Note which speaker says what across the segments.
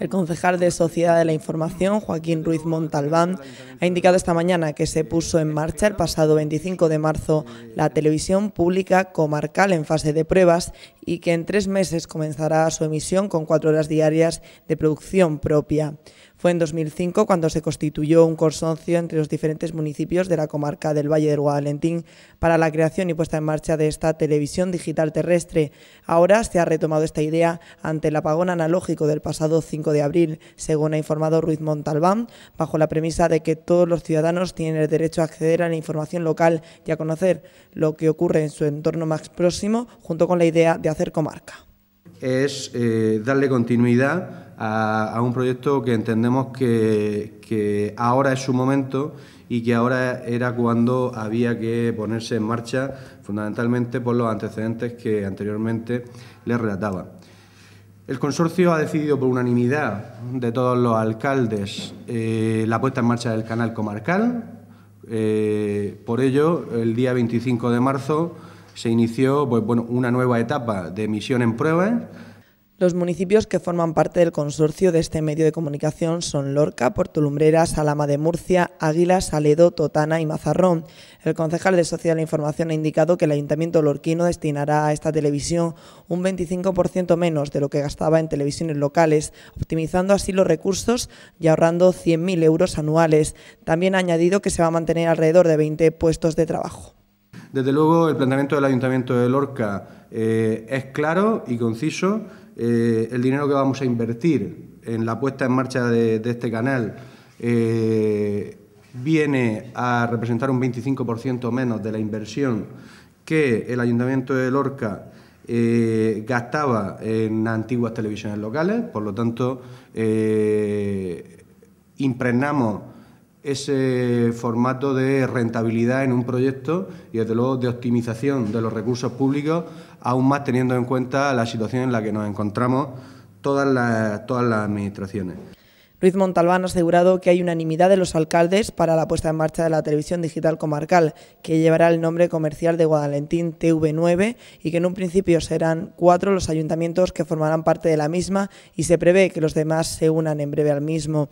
Speaker 1: El concejal de Sociedad de la Información, Joaquín Ruiz Montalbán, ha indicado esta mañana que se puso en marcha el pasado 25 de marzo la televisión pública comarcal en fase de pruebas y que en tres meses comenzará su emisión con cuatro horas diarias de producción propia. Fue en 2005 cuando se constituyó un consorcio entre los diferentes municipios de la comarca del Valle del Guadalentín para la creación y puesta en marcha de esta televisión digital terrestre. Ahora se ha retomado esta idea ante el apagón analógico del pasado 5 de abril, según ha informado Ruiz Montalbán, bajo la premisa de que todos los ciudadanos tienen el derecho a acceder a la información local y a conocer lo que ocurre en su entorno más próximo, junto con la idea de hacer comarca.
Speaker 2: Es eh, darle continuidad a, un proyecto que entendemos que, ahora es su momento y que ahora era cuando había que ponerse en marcha, fundamentalmente por los antecedentes que anteriormente les relataba. El consorcio ha decidido por unanimidad de todos los alcaldes eh, la puesta en marcha del canal comarcal. Eh, por ello, el día 25 de marzo se inició pues, bueno, una nueva etapa de emisión en pruebas
Speaker 1: los municipios que forman parte del consorcio de este medio de comunicación son Lorca, Lumbrera, Salama de Murcia, Águila, Saledo, Totana y Mazarrón. El concejal de Social e Información ha indicado que el Ayuntamiento lorquino destinará a esta televisión un 25% menos de lo que gastaba en televisiones locales, optimizando así los recursos y ahorrando 100.000 euros anuales. También ha añadido que se va a mantener alrededor de 20 puestos de trabajo.
Speaker 2: Desde luego, el planteamiento del Ayuntamiento de Lorca eh, es claro y conciso. Eh, el dinero que vamos a invertir en la puesta en marcha de, este canal eh, viene a representar un 25% menos de la inversión que el Ayuntamiento de Lorca gastaba en antiguas televisiones locales, por lo tanto, impregnamos ese formato de rentabilidad en un proyecto y desde luego de optimización de los recursos públicos, aún más teniendo en cuenta la situación en la que nos encontramos todas las, todas las administraciones.
Speaker 1: Luis Montalbán ha asegurado que hay unanimidad de los alcaldes para la puesta en marcha de la televisión digital comarcal, que llevará el nombre comercial de Guadalentín TV9 y que en un principio serán cuatro los ayuntamientos que formarán parte de la misma y se prevé que los demás se unan en breve al mismo.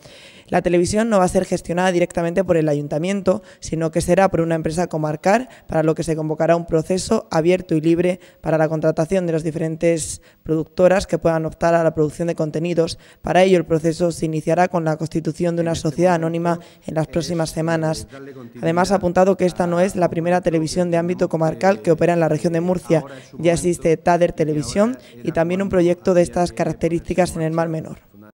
Speaker 1: La televisión no va a ser gestionada directamente por el ayuntamiento, sino que será por una empresa comarcal, para lo que se convocará un proceso abierto y libre para la contratación de las diferentes productoras que puedan optar a la producción de contenidos. Para ello, el proceso se iniciará con la constitución de una este sociedad anónima en las próximas semanas. Además, ha apuntado que esta no es la primera televisión de ámbito comarcal que opera en la región de Murcia. Ya existe TADER Televisión y también un proyecto de estas características en el Mar Menor.